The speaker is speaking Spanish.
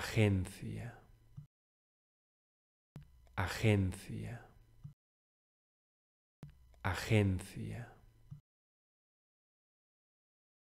agencia, agencia, agencia.